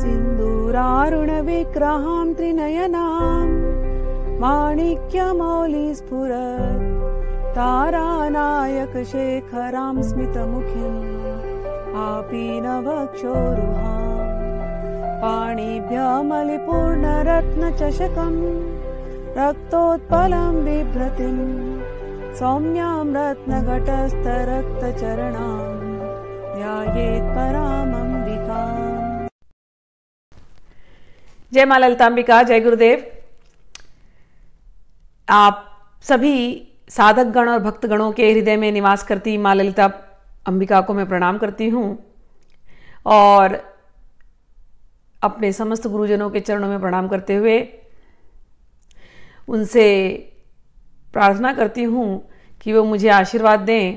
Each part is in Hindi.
सिन्दूरारुणविग्रहां त्रिनयनां वाणिक्यमौलि स्फुरत् तारानायकशेखरां स्मितमुखी आपीनवक्षोरुहा रत्न मलिपूर्णरत्नचषकम् रक्तोत्पलं बिभ्रतिं सौम्यां रत्नघटस्थरक्तचरणां ध्यायेत् परामम् जय माँ ललिताम्बिका जय गुरुदेव आप सभी साधक गण और भक्त गणों के हृदय में निवास करती माँ ललिता अंबिका को मैं प्रणाम करती हूँ और अपने समस्त गुरुजनों के चरणों में प्रणाम करते हुए उनसे प्रार्थना करती हूँ कि वो मुझे आशीर्वाद दें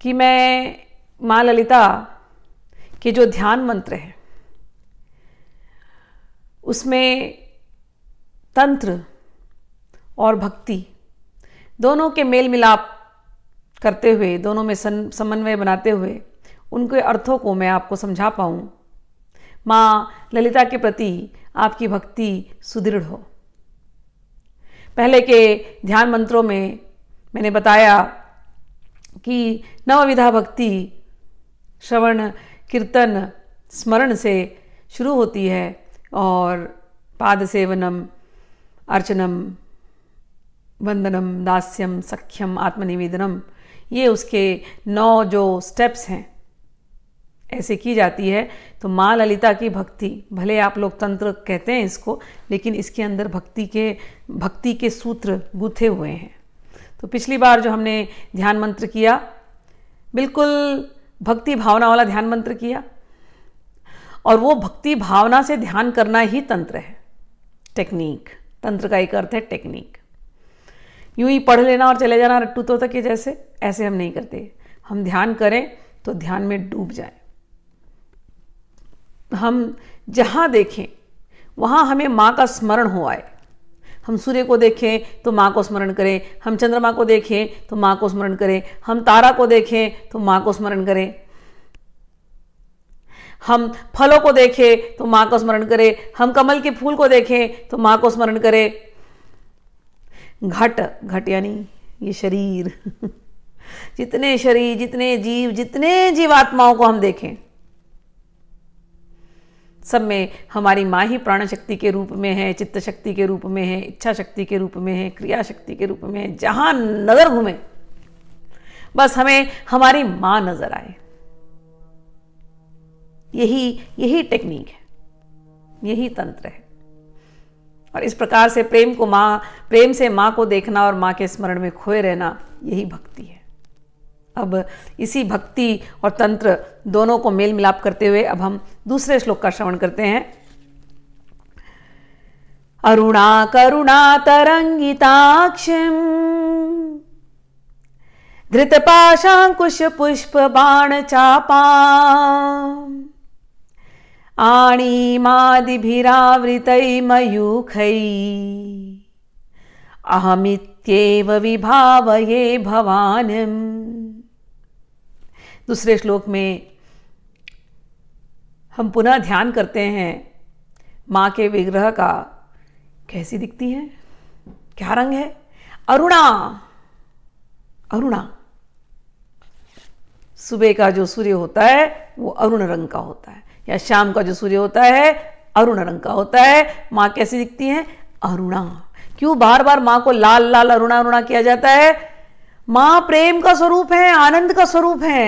कि मैं माँ ललिता के जो ध्यान मंत्र है उसमें तंत्र और भक्ति दोनों के मेल मिलाप करते हुए दोनों में समन्वय बनाते हुए उनके अर्थों को मैं आपको समझा पाऊँ माँ ललिता के प्रति आपकी भक्ति सुदृढ़ हो पहले के ध्यान मंत्रों में मैंने बताया कि नवविधा भक्ति श्रवण कीर्तन स्मरण से शुरू होती है और पाद सेवनम अर्चनम वंदनम दास्यम सख्यम आत्मनिवेदनम ये उसके नौ जो स्टेप्स हैं ऐसे की जाती है तो माँ ललिता की भक्ति भले आप लोग तंत्र कहते हैं इसको लेकिन इसके अंदर भक्ति के भक्ति के सूत्र गुथे हुए हैं तो पिछली बार जो हमने ध्यान मंत्र किया बिल्कुल भक्ति भावना वाला ध्यान मंत्र किया और वो भक्ति भावना से ध्यान करना ही तंत्र है टेक्निक तंत्र का एक अर्थ है टेक्निक यूं ही पढ़ लेना और चले जाना रट्टू तो तक ये जैसे ऐसे हम नहीं करते हम ध्यान करें तो ध्यान में डूब जाए हम जहां देखें वहां हमें माँ का स्मरण हो आए हम सूर्य को देखें तो माँ को स्मरण करें हम चंद्रमा को देखें तो माँ को स्मरण करें हम तारा को देखें तो माँ को स्मरण करें हम फलों को देखें तो माँ को स्मरण करें हम कमल के फूल को देखें तो माँ को स्मरण करें घट घट यानी ये शरीर जितने शरीर जितने जीव जितने जीवात्माओं को हम देखें सब में हमारी माँ ही प्राण शक्ति के रूप में है चित्त शक्ति के रूप में है इच्छा शक्ति के रूप में है क्रिया शक्ति के रूप में है जहां नज़र घूमे बस हमें हमारी माँ नज़र आए यही यही टेक्निक है यही तंत्र है और इस प्रकार से प्रेम को माँ प्रेम से माँ को देखना और माँ के स्मरण में खोए रहना यही भक्ति है अब इसी भक्ति और तंत्र दोनों को मेल मिलाप करते हुए अब हम दूसरे श्लोक का श्रवण करते हैं अरुणा करुणा तरंगिताक्ष धृतपाशाकुश पुष्प बाण चापा आणीमादिभिरावृतै मयूख अहमित्येव विभावये भवान दूसरे श्लोक में हम पुनः ध्यान करते हैं माँ के विग्रह का कैसी दिखती है क्या रंग है अरुणा अरुणा सुबह का जो सूर्य होता है वो अरुण रंग का होता है या शाम का जो सूर्य होता है अरुण रंग का होता है माँ कैसी दिखती है अरुणा क्यों बार बार माँ को लाल लाल अरुणा अरुणा किया जाता है माँ प्रेम का स्वरूप है आनंद का स्वरूप है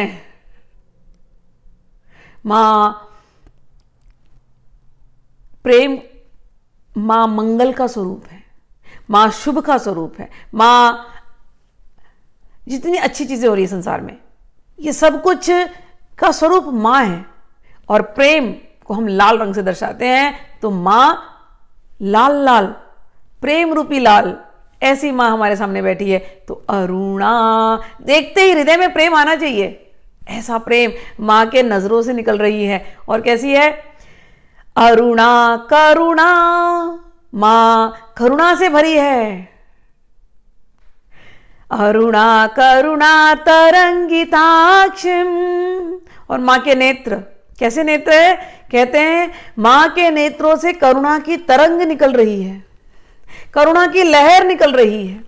माँ प्रेम माँ मंगल का स्वरूप है माँ शुभ का स्वरूप है माँ जितनी अच्छी चीज़ें हो रही है संसार में ये सब कुछ का स्वरूप माँ है और प्रेम को हम लाल रंग से दर्शाते हैं तो माँ लाल लाल प्रेम रूपी लाल ऐसी माँ हमारे सामने बैठी है तो अरुणा देखते ही हृदय में प्रेम आना चाहिए ऐसा प्रेम माँ के नजरों से निकल रही है और कैसी है अरुणा करुणा माँ करुणा से भरी है अरुणा करुणा तरंगिताक्ष और माँ के नेत्र कैसे नेत्र है कहते हैं मां के नेत्रों से करुणा की तरंग निकल रही है करुणा की लहर निकल रही है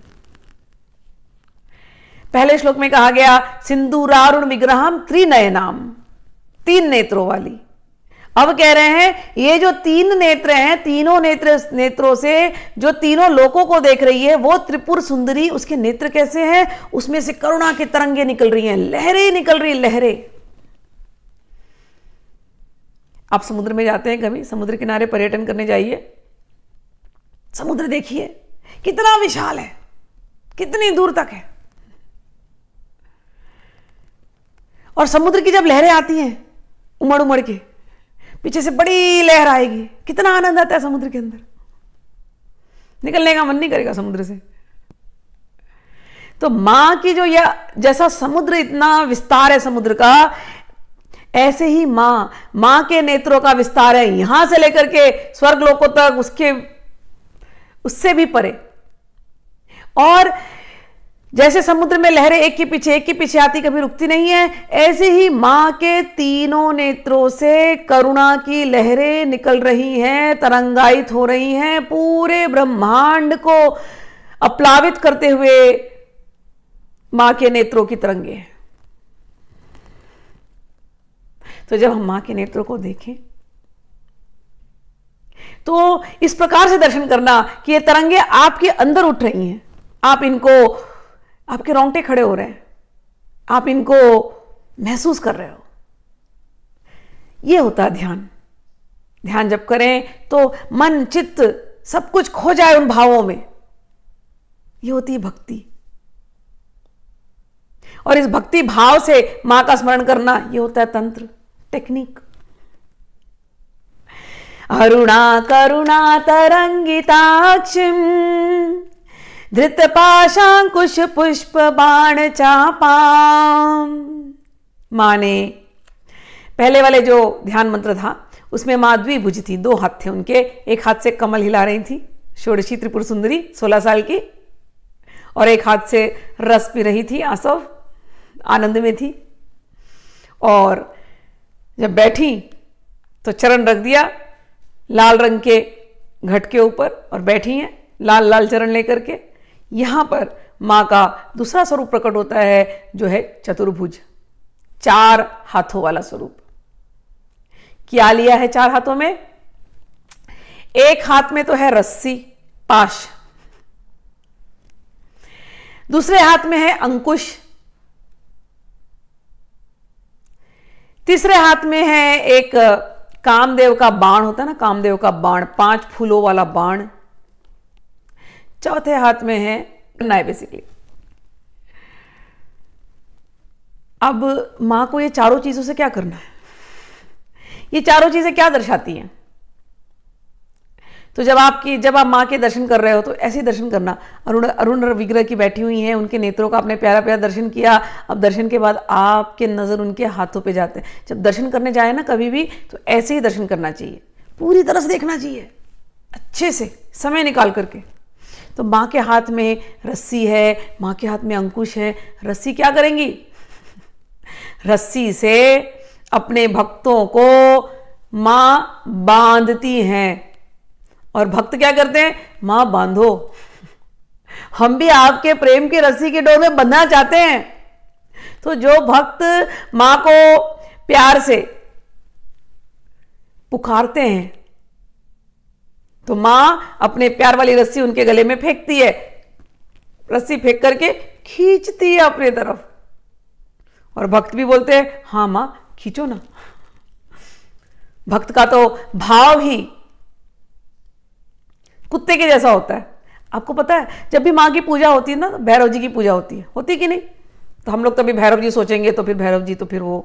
पहले श्लोक में कहा गया सिंदूरारुण विग्रहम त्रिनयनाम तीन नेत्रों वाली अब कह रहे हैं ये जो तीन नेत्र हैं तीनों नेत्र नेत्रों से जो तीनों लोगों को देख रही है वो त्रिपुर सुंदरी उसके नेत्र कैसे हैं उसमें से करुणा की तरंगे निकल रही हैं लहरें निकल रही लहरें आप समुद्र में जाते हैं कभी समुद्र किनारे पर्यटन करने जाइए समुद्र देखिए कितना विशाल है कितनी दूर तक है और समुद्र की जब लहरें आती हैं उमड़ उमड़ के पीछे से बड़ी लहर आएगी कितना आनंद आता है समुद्र के अंदर निकलने का मन नहीं करेगा समुद्र से तो मां की जो यह जैसा समुद्र इतना विस्तार है समुद्र का ऐसे ही माँ माँ के नेत्रों का विस्तार है यहां से लेकर के स्वर्ग लोकों तक उसके उससे भी परे और जैसे समुद्र में लहरें एक के पीछे एक के पीछे आती कभी रुकती नहीं है ऐसे ही माँ के तीनों नेत्रों से करुणा की लहरें निकल रही हैं तरंगायित हो रही हैं पूरे ब्रह्मांड को अप्लावित करते हुए माँ के नेत्रों की तरंगे हैं तो जब हम माँ के नेत्रों को देखें तो इस प्रकार से दर्शन करना कि ये तरंगे आपके अंदर उठ रही हैं आप इनको आपके रोंगटे खड़े हो रहे हैं आप इनको महसूस कर रहे हो ये होता है ध्यान ध्यान जब करें तो मन चित्त सब कुछ खो जाए उन भावों में ये होती है भक्ति और इस भक्ति भाव से मां का स्मरण करना ये होता है तंत्र टेक्निक अरुणा करुणा धृत धृतपाशाङ्कुश पुष्प बाण चापा माने पहले वाले जो ध्यान मंत्र था उसमें माधवी भुज थी दो हाथ थे उनके एक हाथ से कमल हिला रही थी षोडशी त्रिपुर सुंदरी सोलह साल की और एक हाथ से रस पी रही थी आसव आनंद में थी और जब बैठी तो चरण रख दिया लाल रंग के घट के ऊपर और बैठी हैं लाल लाल चरण लेकर के यहाँ पर माँ का दूसरा स्वरूप प्रकट होता है जो है चतुर्भुज चार हाथों वाला स्वरूप क्या लिया है चार हाथों में एक हाथ में तो है रस्सी पाश दूसरे हाथ में है अंकुश तीसरे हाथ में है एक कामदेव का बाण होता है ना कामदेव का बाण पांच फूलों वाला बाण चौथे हाथ में है है बेसिकली अब मां को ये चारों चीजों से क्या करना है ये चारों चीजें क्या दर्शाती हैं तो जब आपकी जब आप माँ के दर्शन कर रहे हो तो ऐसे दर्शन करना अरुण अरुण विग्रह की बैठी हुई हैं उनके नेत्रों का आपने प्यारा प्यारा दर्शन किया अब दर्शन के बाद आपके नज़र उनके हाथों पे जाते हैं जब दर्शन करने जाए ना कभी भी तो ऐसे ही दर्शन करना चाहिए पूरी तरह से देखना चाहिए अच्छे से समय निकाल करके तो माँ के हाथ में रस्सी है माँ के हाथ में अंकुश है रस्सी क्या करेंगी रस्सी से अपने भक्तों को माँ बांधती हैं और भक्त क्या करते हैं मां बांधो हम भी आपके प्रेम की रस्सी के डोर में बंधना चाहते हैं तो जो भक्त मां को प्यार से पुकारते हैं तो मां अपने प्यार वाली रस्सी उनके गले में फेंकती है रस्सी फेंक करके खींचती है अपने तरफ और भक्त भी बोलते हैं हां मां खींचो ना भक्त का तो भाव ही कुत्ते के जैसा होता है आपको पता है जब भी माँ की पूजा होती है ना तो भैरव जी की पूजा होती है होती कि नहीं तो हम लोग तभी भैरव जी सोचेंगे तो फिर भैरव जी तो फिर वो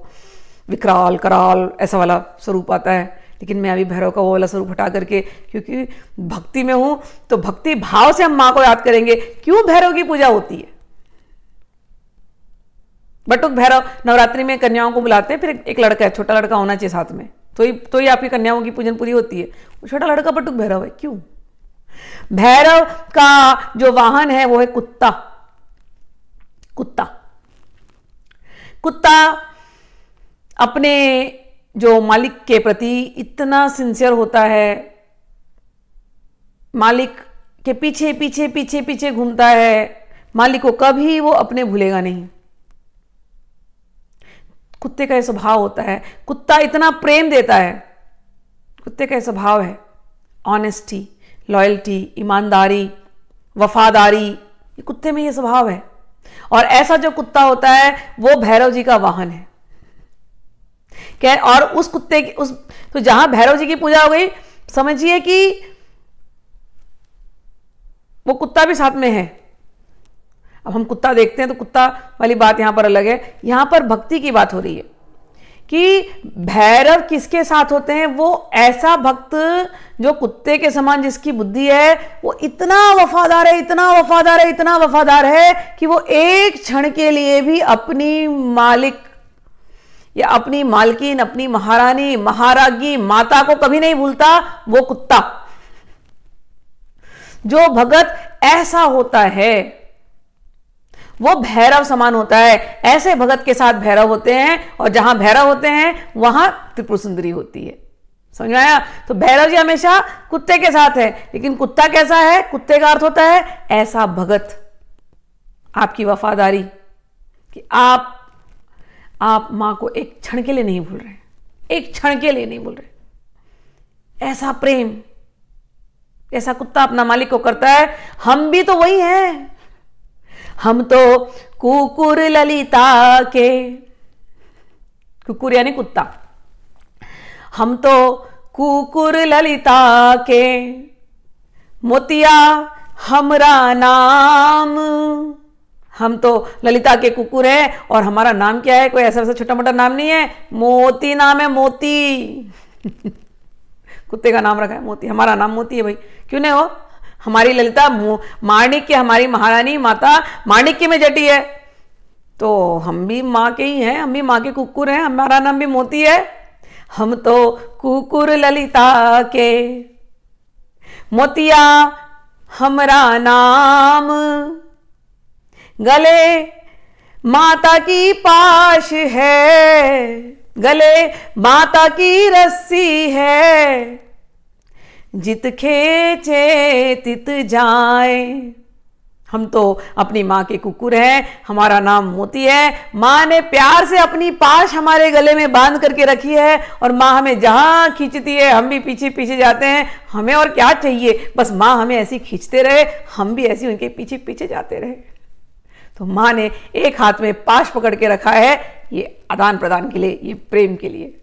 विकराल कराल ऐसा वाला स्वरूप आता है लेकिन मैं अभी भैरव का वो वाला स्वरूप हटा करके क्योंकि भक्ति में हूँ तो भक्ति भाव से हम माँ को याद करेंगे क्यों भैरव की पूजा होती है बटुक तो भैरव नवरात्रि में कन्याओं को बुलाते हैं फिर एक लड़का है छोटा लड़का होना चाहिए साथ में तो ही तो ही आपकी कन्याओं की पूजन पूरी होती है वो छोटा लड़का बटुक तो भैरव है क्यों भैरव का जो वाहन है वो है कुत्ता कुत्ता कुत्ता अपने जो मालिक के प्रति इतना सिंसियर होता है मालिक के पीछे पीछे पीछे पीछे घूमता है मालिक को कभी वो अपने भूलेगा नहीं कुत्ते का यह स्वभाव होता है कुत्ता इतना प्रेम देता है कुत्ते का यह स्वभाव है ऑनेस्टी लॉयल्टी ईमानदारी वफादारी ये कुत्ते में ये स्वभाव है और ऐसा जो कुत्ता होता है वो भैरव जी का वाहन है क्या और उस कुत्ते की उस तो जहां भैरव जी की पूजा हो गई समझिए कि वो कुत्ता भी साथ में है अब हम कुत्ता देखते हैं तो कुत्ता वाली बात यहां पर अलग है यहां पर भक्ति की बात हो रही है कि भैरव किसके साथ होते हैं वो ऐसा भक्त जो कुत्ते के समान जिसकी बुद्धि है वो इतना वफादार है इतना वफादार है इतना वफादार है कि वो एक क्षण के लिए भी अपनी मालिक या अपनी मालकिन अपनी महारानी महारागी माता को कभी नहीं भूलता वो कुत्ता जो भगत ऐसा होता है वो भैरव समान होता है ऐसे भगत के साथ भैरव होते हैं और जहां भैरव होते हैं वहां त्रिपुर सुंदरी होती है समझ आया तो भैरव जी हमेशा कुत्ते के साथ है लेकिन कुत्ता कैसा है कुत्ते का अर्थ होता है ऐसा भगत आपकी वफादारी कि आप आप मां को एक क्षण के लिए नहीं भूल रहे एक क्षण के लिए नहीं भूल रहे ऐसा प्रेम ऐसा कुत्ता अपना मालिक को करता है हम भी तो वही हैं हम तो कुकुर ललिता के कुकुर यानी कुत्ता हम तो कुकुर ललिता के मोतिया हमरा नाम हम तो ललिता के कुकुर हैं और हमारा नाम क्या है कोई ऐसा वैसा छोटा मोटा नाम नहीं है मोती नाम है मोती कुत्ते का नाम रखा है मोती हमारा नाम मोती है भाई क्यों नहीं हो हमारी ललिता माणिक्य हमारी महारानी माता माणिक्य में जटी है तो हम भी माँ के ही हैं हम भी माँ के कुकुर हैं हमारा नाम भी मोती है हम तो कुकुर ललिता के मोतिया हमारा नाम गले माता की पाश है गले माता की रस्सी है जित खेचे तित जाए हम तो अपनी माँ के कुकुर हैं हमारा नाम मोती है माँ ने प्यार से अपनी पाश हमारे गले में बांध करके रखी है और माँ हमें जहाँ खींचती है हम भी पीछे पीछे जाते हैं हमें और क्या चाहिए बस माँ हमें ऐसी खींचते रहे हम भी ऐसी उनके पीछे पीछे जाते रहे तो माँ ने एक हाथ में पाश पकड़ के रखा है ये आदान प्रदान के लिए ये प्रेम के लिए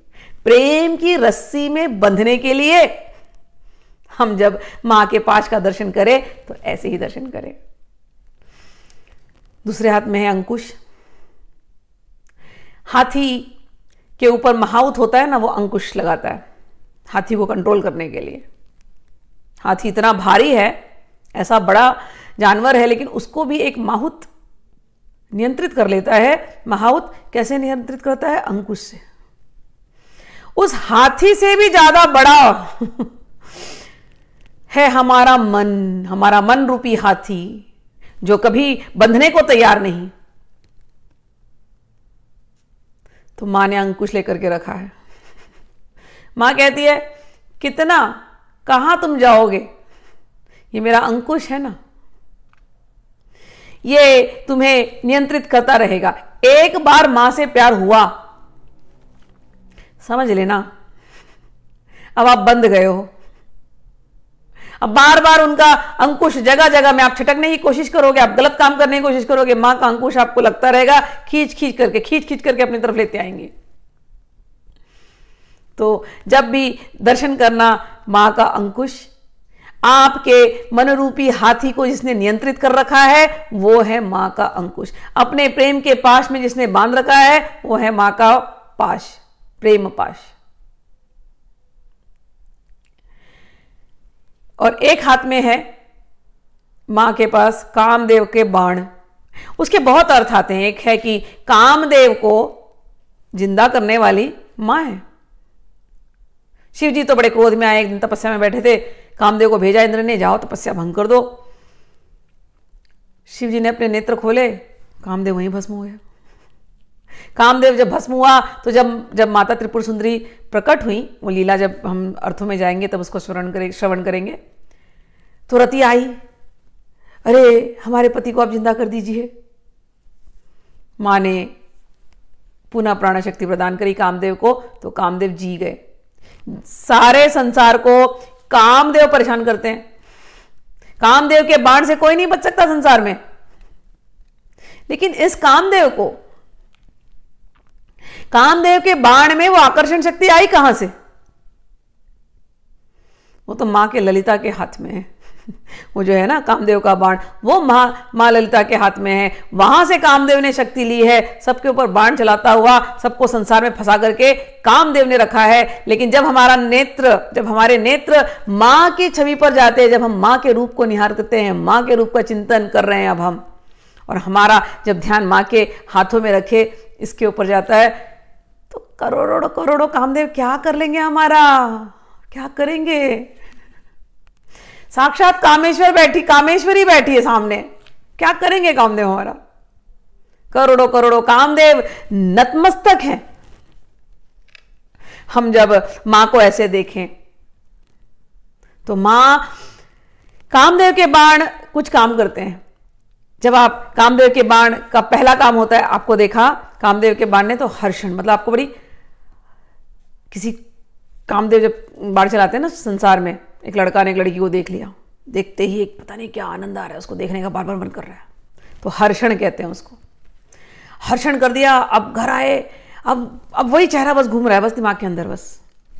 प्रेम की रस्सी में बंधने के लिए हम जब माँ के पास का दर्शन करें तो ऐसे ही दर्शन करें दूसरे हाथ में है अंकुश हाथी के ऊपर महाउत होता है ना वो अंकुश लगाता है हाथी को कंट्रोल करने के लिए हाथी इतना भारी है ऐसा बड़ा जानवर है लेकिन उसको भी एक माहुत नियंत्रित कर लेता है महाउत कैसे नियंत्रित करता है अंकुश से उस हाथी से भी ज्यादा बड़ा है हमारा मन हमारा मन रूपी हाथी जो कभी बंधने को तैयार नहीं तो मां ने अंकुश लेकर के रखा है मां कहती है कितना कहां तुम जाओगे ये मेरा अंकुश है ना ये तुम्हें नियंत्रित करता रहेगा एक बार मां से प्यार हुआ समझ लेना अब आप बंद गए हो अब बार बार उनका अंकुश जगह जगह में आप छिटकने की कोशिश करोगे आप गलत काम करने की कोशिश करोगे मां का अंकुश आपको लगता रहेगा खींच खींच करके खींच खींच करके अपनी तरफ लेते आएंगे तो जब भी दर्शन करना मां का अंकुश आपके मनरूपी हाथी को जिसने नियंत्रित कर रखा है वो है मां का अंकुश अपने प्रेम के पाश में जिसने बांध रखा है वो है मां का पाश प्रेम पाश और एक हाथ में है मां के पास कामदेव के बाण उसके बहुत अर्थ आते हैं एक है कि कामदेव को जिंदा करने वाली मां है शिव जी तो बड़े क्रोध में आए एक दिन तपस्या में बैठे थे कामदेव को भेजा इंद्र ने जाओ तपस्या भंग कर दो शिव जी ने अपने नेत्र खोले कामदेव वहीं भस्म हुए कामदेव जब भस्म हुआ तो जब जब माता त्रिपुर सुंदरी प्रकट हुई वो लीला जब हम अर्थों में जाएंगे तब उसको श्रवण करें श्रवण करेंगे तुरती आई अरे हमारे पति को आप जिंदा कर दीजिए माँ ने पुनः प्राण शक्ति प्रदान करी कामदेव को तो कामदेव जी गए सारे संसार को कामदेव परेशान करते हैं कामदेव के बाण से कोई नहीं बच सकता संसार में लेकिन इस कामदेव को कामदेव के बाण में वो आकर्षण शक्ति आई कहां से वो तो मां के ललिता के हाथ में है वो जो है ना कामदेव का बाण वो माँ माँ ललिता के हाथ में है वहां से कामदेव ने शक्ति ली है सबके ऊपर बाण चलाता हुआ सबको संसार में फंसा करके कामदेव ने रखा है लेकिन जब हमारा नेत्र जब हमारे नेत्र माँ की छवि पर जाते हैं जब हम माँ के रूप को निहारते हैं माँ के रूप का चिंतन कर रहे हैं अब हम और हमारा जब ध्यान माँ के हाथों में रखे इसके ऊपर जाता है तो करोड़ों करोड़ों कामदेव क्या कर लेंगे हमारा क्या करेंगे साक्षात कामेश्वर बैठी कामेश्वरी बैठी है सामने क्या करेंगे कामदेव हमारा करोड़ों करोड़ों कामदेव नतमस्तक हैं हम जब मां को ऐसे देखें तो मां कामदेव के बाण कुछ काम करते हैं जब आप कामदेव के बाण का पहला काम होता है आपको देखा कामदेव के बाण ने तो हर्षण मतलब आपको बड़ी किसी कामदेव जब बाढ़ चलाते हैं ना संसार में एक लड़का ने एक लड़की को देख लिया देखते ही एक पता नहीं क्या आनंद आ रहा है उसको देखने का बार बार मन कर रहा है तो हर्षण कहते हैं उसको हर्षण कर दिया अब घर आए अब अब वही चेहरा बस घूम रहा है बस दिमाग के अंदर बस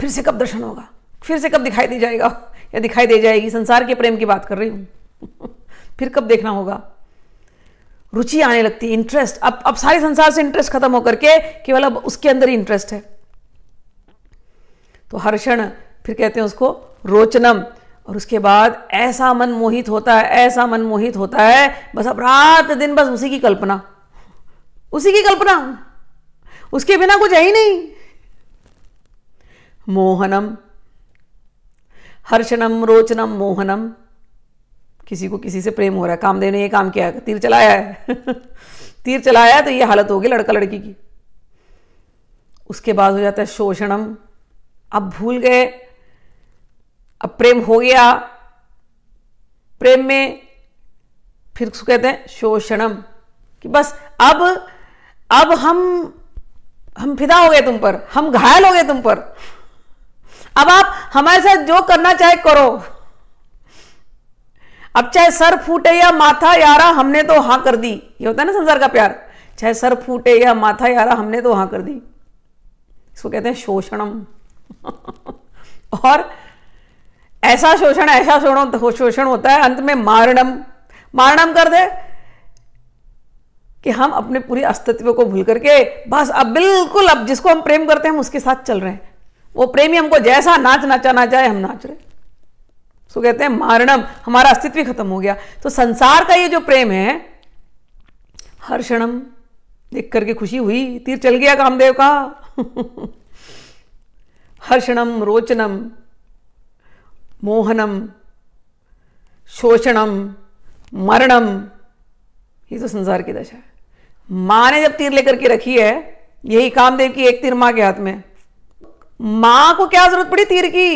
फिर से कब दर्शन होगा फिर से कब दिखाई दे जाएगा या दिखाई दे जाएगी संसार के प्रेम की बात कर रही हूँ फिर कब देखना होगा रुचि आने लगती है इंटरेस्ट अब अब सारे संसार से इंटरेस्ट खत्म होकर के केवल अब उसके अंदर ही इंटरेस्ट है तो हर्षण फिर कहते हैं उसको रोचनम और उसके बाद ऐसा मन मोहित होता है ऐसा मन मोहित होता है बस अब रात दिन बस उसी की कल्पना उसी की कल्पना उसके बिना कुछ है ही नहीं मोहनम हर्षणम रोचनम मोहनम किसी को किसी से प्रेम हो रहा है कामदेव ने ये काम किया तीर चलाया है तीर चलाया है तो ये हालत होगी लड़का लड़की की उसके बाद हो जाता है शोषणम अब भूल गए अब प्रेम हो गया प्रेम में फिर उसको कहते हैं शोषणम कि बस अब अब हम हम फिदा हो गए तुम पर हम घायल हो गए तुम पर अब आप हमारे साथ जो करना चाहे करो अब चाहे सर फूटे या माथा यारा हमने तो हां कर दी ये होता है ना संसार का प्यार चाहे सर फूटे या माथा यारा हमने तो हां कर दी इसको कहते हैं शोषणम और ऐसा शोषण ऐसा तो शोषण होता है अंत में मारणम मारणम कर दे कि हम अपने पूरे अस्तित्व को भूल करके बस अब बिल्कुल अब जिसको हम प्रेम करते हैं हम उसके साथ चल रहे हैं वो प्रेमी हमको जैसा नाच नाचाना चाहे हम नाच रहे सो कहते हैं मारणम हमारा अस्तित्व ही खत्म हो गया तो संसार का ये जो प्रेम है हर्षणम देख करके खुशी हुई तीर चल गया कामदेव का हर्षणम रोचनम मोहनम शोषणम मरणम ये तो संसार की दशा है माँ ने जब तीर लेकर के रखी है यही कामदेव की एक तीर माँ के हाथ में माँ को क्या जरूरत पड़ी तीर की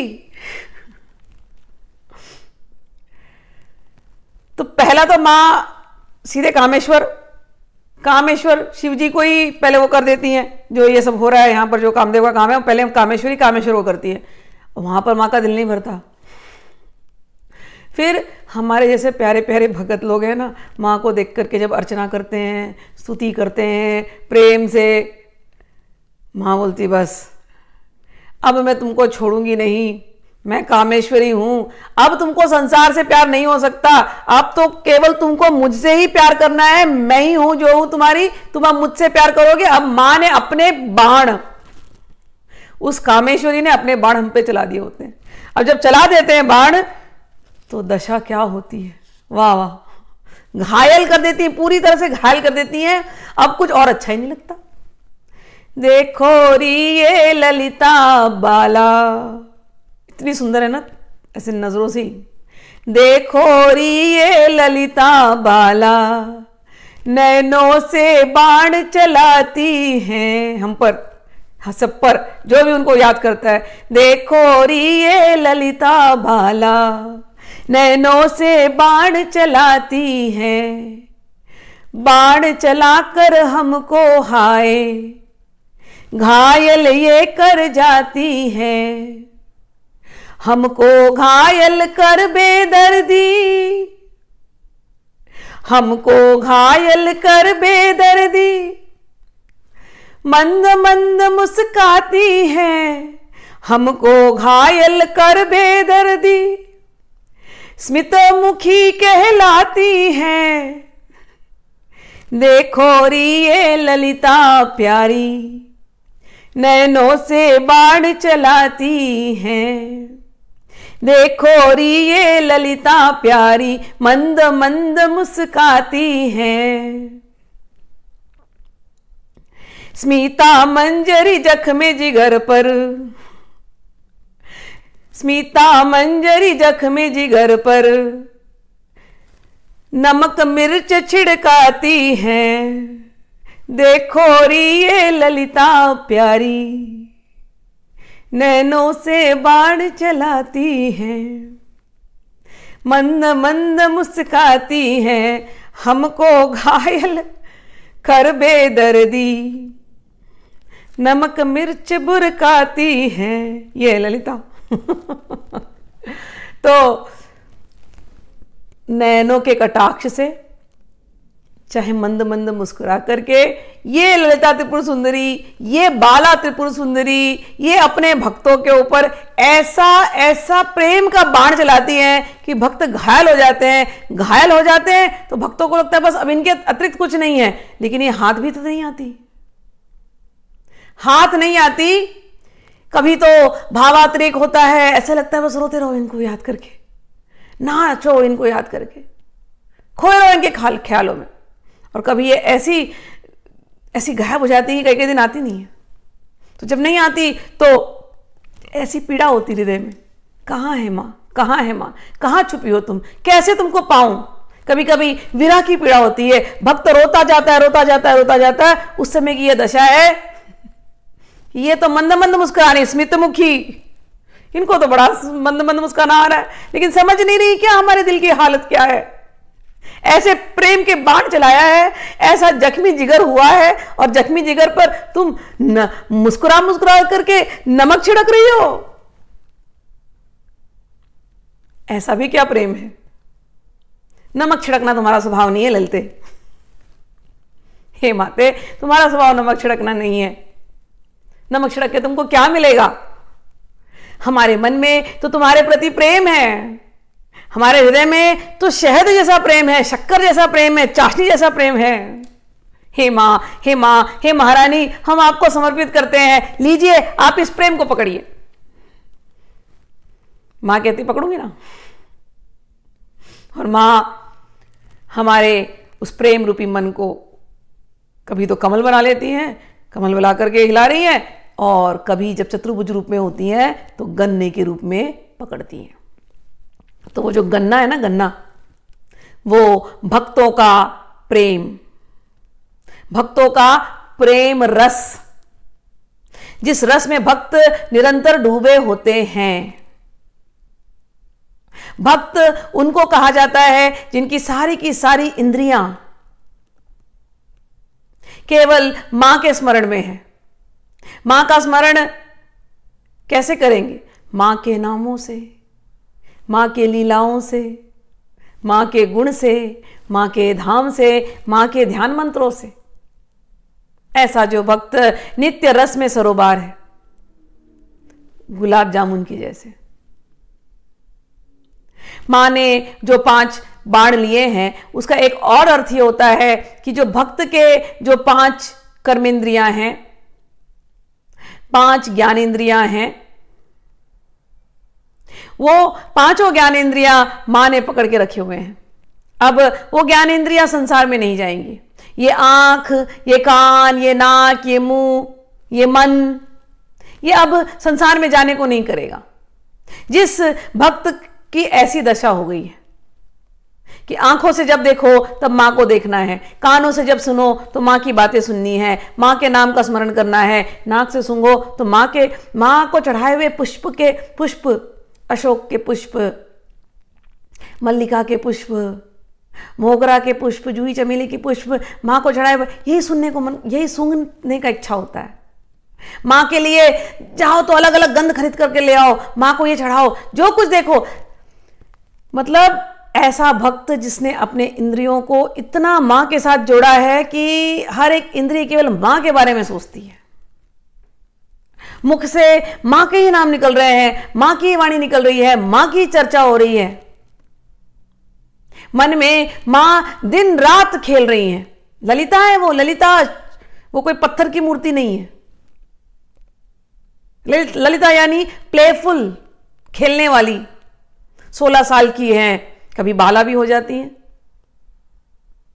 तो पहला तो मां सीधे कामेश्वर कामेश्वर शिव जी को ही पहले वो कर देती हैं जो ये सब हो रहा है यहां पर जो कामदेव का काम है वो पहले कामेश्वरी कामेश्वर वो करती है वहां पर माँ का दिल नहीं भरता फिर हमारे जैसे प्यारे प्यारे भगत लोग हैं ना माँ को देख करके जब अर्चना करते हैं स्तुति करते हैं प्रेम से माँ बोलती बस अब मैं तुमको छोड़ूंगी नहीं मैं कामेश्वरी हूं अब तुमको संसार से प्यार नहीं हो सकता अब तो केवल तुमको मुझसे ही प्यार करना है मैं ही हूं जो हूं तुम्हारी तुम अब मुझसे प्यार करोगे अब माँ ने अपने बाण उस कामेश्वरी ने अपने बाण हम पे चला दिए होते हैं अब जब चला देते हैं बाण तो दशा क्या होती है वाह वाह घायल कर देती है पूरी तरह से घायल कर देती है अब कुछ और अच्छा ही नहीं लगता देखो री ये ललिता बाला इतनी सुंदर है ना ऐसे नजरों से देखो री ये ललिता बाला नैनों से बाण चलाती है हम पर हाँ, सब पर जो भी उनको याद करता है देखो री ये ललिता बाला नैनों से बाढ़ चलाती है बाढ़ चलाकर हमको हाय घायल ये कर जाती है हमको घायल कर बेदर्दी हमको घायल कर बेदर्दी मंद मंद मुस्काती है हमको घायल कर बेदर्दी स्मित मुखी कहलाती है देखो री ये ललिता प्यारी नैनों से बाढ़ चलाती है देखो री ये ललिता प्यारी मंद मंद मुस्काती है स्मिता मंजरी में जिगर पर स्मिता मंजरी जख्मी जिगर पर नमक मिर्च छिड़काती है देखो री ये ललिता प्यारी नैनों से बाण चलाती है मंद मंद मुस्काती है हमको घायल कर बेदर्दी नमक मिर्च बुरकाती है ये ललिता तो नैनों के कटाक्ष से चाहे मंद मंद मुस्कुरा करके ये ललिता त्रिपुर सुंदरी ये बाला त्रिपुर सुंदरी ये अपने भक्तों के ऊपर ऐसा ऐसा प्रेम का बाण चलाती हैं कि भक्त घायल हो जाते हैं घायल हो जाते हैं तो भक्तों को लगता है बस अब इनके अतिरिक्त कुछ नहीं है लेकिन ये हाथ भी तो नहीं आती हाथ नहीं आती कभी तो भावात्रिक होता है ऐसा लगता है बस रोते रहो इनको याद करके नाचो इनको याद करके खोए रहो इनके ख्याल ख्यालों में और कभी ये ऐसी ऐसी गायब हो जाती है कई कई दिन आती नहीं है तो जब नहीं आती तो ऐसी पीड़ा होती हृदय में कहाँ है माँ कहाँ है माँ कहाँ छुपी हो तुम कैसे तुमको पाऊं कभी कभी विरह की पीड़ा होती है भक्त रोता जाता है रोता जाता है रोता जाता है उस समय की यह दशा है ये तो मंद मंद रहे स्मित मुखी इनको तो बड़ा मंद मंद मुस्काना आ रहा है लेकिन समझ नहीं रही क्या हमारे दिल की हालत क्या है ऐसे प्रेम के बाण चलाया है ऐसा जख्मी जिगर हुआ है और जख्मी जिगर पर तुम न, मुस्कुरा मुस्कुरा करके नमक छिड़क रही हो ऐसा भी क्या प्रेम है नमक छिड़कना तुम्हारा स्वभाव नहीं है ललते हे माते तुम्हारा स्वभाव नमक छिड़कना नहीं है नमक छिड़क के तुमको क्या मिलेगा हमारे मन में तो तुम्हारे प्रति प्रेम है हमारे हृदय में तो शहद जैसा प्रेम है शक्कर जैसा प्रेम है चाशनी जैसा प्रेम है हे माँ हे माँ हे महारानी हम आपको समर्पित करते हैं लीजिए आप इस प्रेम को पकड़िए मां कहती पकड़ूंगी ना और मां हमारे उस प्रेम रूपी मन को कभी तो कमल बना लेती हैं कमल मिला करके हिला रही हैं और कभी जब चतुर्भुज रूप में होती हैं तो गन्ने के रूप में पकड़ती हैं तो वो जो गन्ना है ना गन्ना वो भक्तों का प्रेम भक्तों का प्रेम रस जिस रस में भक्त निरंतर डूबे होते हैं भक्त उनको कहा जाता है जिनकी सारी की सारी इंद्रियां केवल मां के स्मरण में है मां का स्मरण कैसे करेंगे मां के नामों से मां के लीलाओं से मां के गुण से मां के धाम से मां के ध्यान मंत्रों से ऐसा जो भक्त नित्य रस में सरोबार है गुलाब जामुन की जैसे मां ने जो पांच बाण लिए हैं उसका एक और अर्थ ये होता है कि जो भक्त के जो पांच कर्मेंद्रियां हैं पांच ज्ञानेन्द्रियां हैं वो पांचों ज्ञानेन्द्रियां मां ने पकड़ के रखे हुए हैं अब वो ज्ञान इंद्रिया संसार में नहीं जाएंगी ये आंख ये कान ये नाक ये मुंह ये मन ये अब संसार में जाने को नहीं करेगा जिस भक्त की ऐसी दशा हो गई है कि आंखों से जब देखो तब माँ को देखना है कानों से जब सुनो तो माँ की बातें सुननी है माँ के नाम का स्मरण करना है नाक से सुनो तो माँ के माँ को चढ़ाए हुए पुष्प के पुष्प अशोक के पुष्प मल्लिका के पुष्प मोगरा के पुष्प जूही चमेली के पुष्प माँ को चढ़ाए हुए यही सुनने को मन यही सुनने का इच्छा होता है माँ के लिए जाओ तो अलग अलग गंध खरीद करके ले आओ माँ को ये चढ़ाओ जो कुछ देखो मतलब ऐसा भक्त जिसने अपने इंद्रियों को इतना मां के साथ जोड़ा है कि हर एक इंद्रिय केवल मां के बारे में सोचती है मुख से मां के ही नाम निकल रहे हैं मां की वाणी निकल रही है मां की चर्चा हो रही है मन में मां दिन रात खेल रही है ललिता है वो ललिता वो कोई पत्थर की मूर्ति नहीं है ललिता यानी प्लेफुल खेलने वाली सोलह साल की है कभी बाला भी हो जाती हैं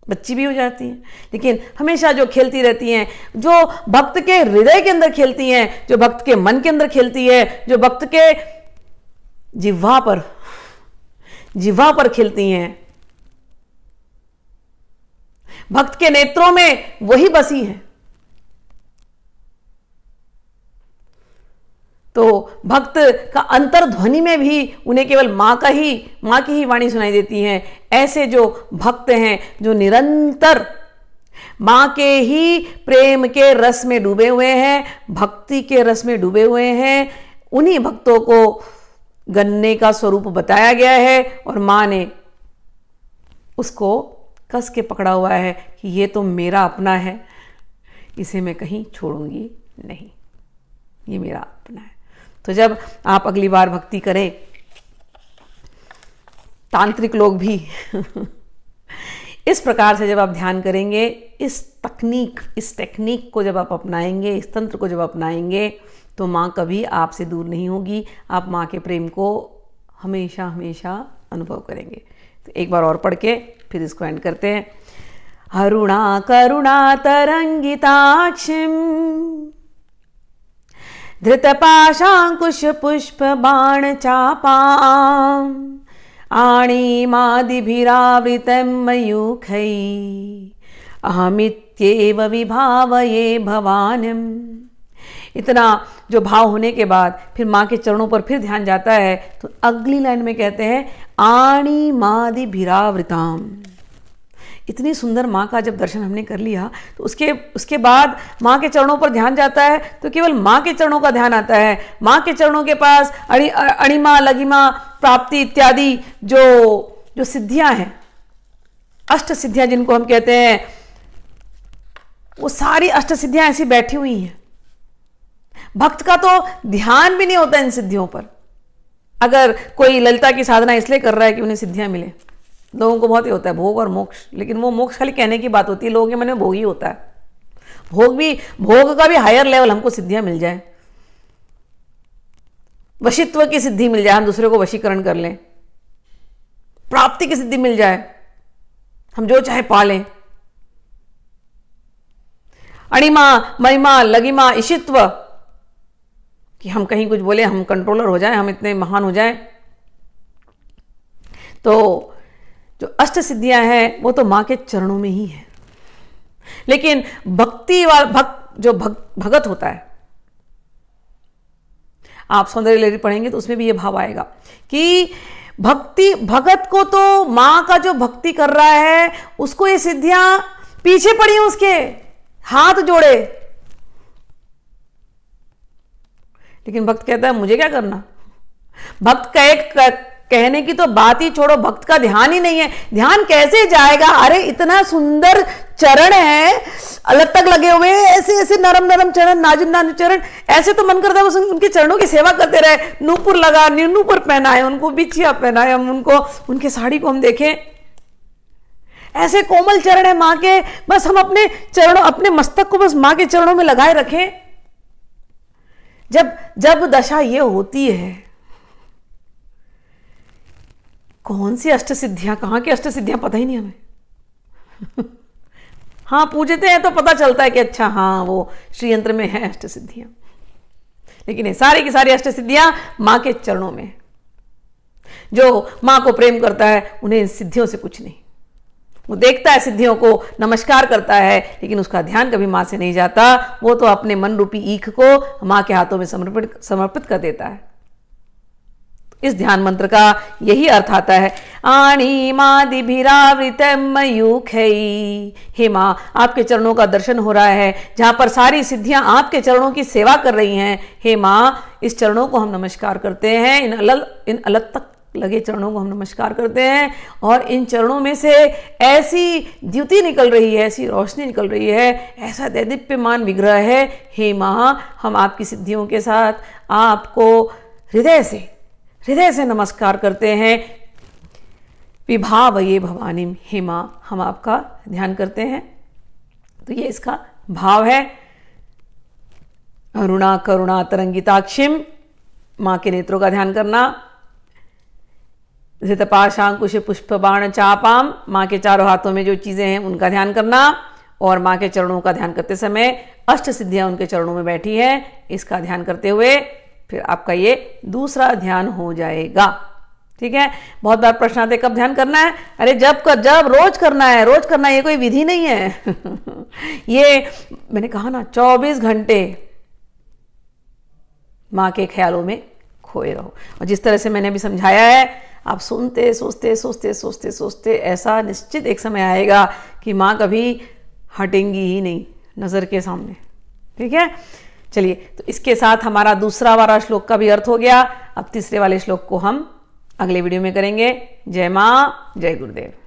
बच्ची भी हो जाती हैं लेकिन हमेशा जो खेलती रहती हैं जो भक्त के हृदय के अंदर खेलती हैं जो भक्त के मन के अंदर खेलती है जो भक्त के जिह्वा पर जिह्वा पर खेलती हैं भक्त के नेत्रों में वही बसी हैं तो भक्त का अंतर ध्वनि में भी उन्हें केवल माँ का ही माँ की ही वाणी सुनाई देती है ऐसे जो भक्त हैं जो निरंतर माँ के ही प्रेम के रस में डूबे हुए हैं भक्ति के रस में डूबे हुए हैं उन्हीं भक्तों को गन्ने का स्वरूप बताया गया है और माँ ने उसको कस के पकड़ा हुआ है कि ये तो मेरा अपना है इसे मैं कहीं छोड़ूंगी नहीं ये मेरा तो जब आप अगली बार भक्ति करें तांत्रिक लोग भी इस प्रकार से जब आप ध्यान करेंगे इस तकनीक इस टेक्निक को जब आप अपनाएंगे इस तंत्र को जब अपनाएंगे तो माँ कभी आपसे दूर नहीं होगी आप माँ के प्रेम को हमेशा हमेशा अनुभव करेंगे तो एक बार और पढ़ के फिर इसको एंड करते हैं अरुणा करुणा तरंगिताक्षिम धृतपाशाङ्कुशपुष्पबाणचापाम् आणीमादिभिरावृतं मयूखै अहमित्येव विभावये भवानम् इतना जो भाव होने के बाद फिर माँ के चरणों पर फिर ध्यान जाता है तो अगली लाइन में कहते हैं आणी मादि भिरावृताम इतनी सुंदर माँ का जब दर्शन हमने कर लिया तो उसके उसके बाद माँ के चरणों पर ध्यान जाता है तो केवल माँ के चरणों का ध्यान आता है माँ के चरणों के पास अणि अणिमा लगीमा प्राप्ति इत्यादि जो जो सिद्धियाँ हैं अष्ट सिद्धियाँ जिनको हम कहते हैं वो सारी अष्ट सिद्धियाँ ऐसी बैठी हुई हैं भक्त का तो ध्यान भी नहीं होता इन सिद्धियों पर अगर कोई ललिता की साधना इसलिए कर रहा है कि उन्हें सिद्धियां मिले लोगों को बहुत ही होता है भोग और मोक्ष लेकिन वो मोक्ष खाली कहने की बात होती है लोगों के मन में भोग ही होता है भोग भी भोग का भी हायर लेवल हमको सिद्धियां मिल जाए वशित्व की सिद्धि मिल जाए हम दूसरे को वशीकरण कर लें प्राप्ति की सिद्धि मिल जाए हम जो चाहे पा लें अणिमा महिमा लगिमा ईशित्व कि हम कहीं कुछ बोले हम कंट्रोलर हो जाए हम इतने महान हो जाए तो जो अष्ट सिद्धियां हैं वो तो माँ के चरणों में ही हैं लेकिन भक्ति वाल भक्त जो भग, भगत होता है आप सौंदर्य लहरी पढ़ेंगे तो उसमें भी ये भाव आएगा कि भक्ति भगत को तो मां का जो भक्ति कर रहा है उसको ये सिद्धियां पीछे पड़ी उसके हाथ जोड़े लेकिन भक्त कहता है मुझे क्या करना भक्त का एक कहने की तो बात ही छोड़ो भक्त का ध्यान ही नहीं है ध्यान कैसे जाएगा अरे इतना सुंदर चरण है अलग तक लगे हुए ऐसे ऐसे नरम नरम चरण नाजुन नाजुन चरण ऐसे तो मन करता है उनके चरणों की सेवा करते रहे नूपुर लगा नूपुर पहनाए उनको बिछिया पहनाए हम उनको उनके साड़ी को हम देखें ऐसे कोमल चरण है मां के बस हम अपने चरणों अपने मस्तक को बस मां के चरणों में लगाए रखें जब जब दशा ये होती है कौन सी अष्ट सिद्धियाँ कहाँ की अष्ट सिद्धियाँ पता ही नहीं हमें हाँ पूजते हैं तो पता चलता है कि अच्छा हाँ वो श्री यंत्र में है अष्ट सिद्धियाँ लेकिन ये सारी की सारी अष्ट सिद्धियां माँ के चरणों में जो माँ को प्रेम करता है उन्हें सिद्धियों से कुछ नहीं वो देखता है सिद्धियों को नमस्कार करता है लेकिन उसका ध्यान कभी माँ से नहीं जाता वो तो अपने मन रूपी ईख को माँ के हाथों में समर्पित समर्पित कर देता है इस ध्यान मंत्र का यही अर्थ आता है आणिमादिभिरावृत मयूख हे माँ आपके चरणों का दर्शन हो रहा है जहाँ पर सारी सिद्धियाँ आपके चरणों की सेवा कर रही हैं हे माँ इस चरणों को हम नमस्कार करते हैं इन अलग इन अलग तक लगे चरणों को हम नमस्कार करते हैं और इन चरणों में से ऐसी द्युति निकल रही है ऐसी रोशनी निकल रही है ऐसा दैदिप्यमान विग्रह है हे माँ हम आपकी सिद्धियों के साथ आपको हृदय से हृदय से नमस्कार करते हैं विभाव ये भवानी हे माँ हम आपका ध्यान करते हैं तो ये इसका भाव है अरुणा करुणा तरंगिताक्षिम माँ के नेत्रों का ध्यान करना धृतपाशांकुश पुष्प बाण चापाम माँ के चारों हाथों में जो चीज़ें हैं उनका ध्यान करना और माँ के चरणों का ध्यान करते समय अष्ट सिद्धियां उनके चरणों में बैठी है इसका ध्यान करते हुए फिर आपका ये दूसरा ध्यान हो जाएगा ठीक है बहुत बार प्रश्न आते कब ध्यान करना है अरे जब कर जब रोज करना है रोज करना ये कोई विधि नहीं है ये मैंने कहा ना 24 घंटे माँ के ख्यालों में खोए रहो और जिस तरह से मैंने अभी समझाया है आप सुनते सोचते सोचते सोचते सोचते ऐसा निश्चित एक समय आएगा कि माँ कभी हटेंगी ही नहीं नज़र के सामने ठीक है चलिए तो इसके साथ हमारा दूसरा वाला श्लोक का भी अर्थ हो गया अब तीसरे वाले श्लोक को हम अगले वीडियो में करेंगे जय माँ जय गुरुदेव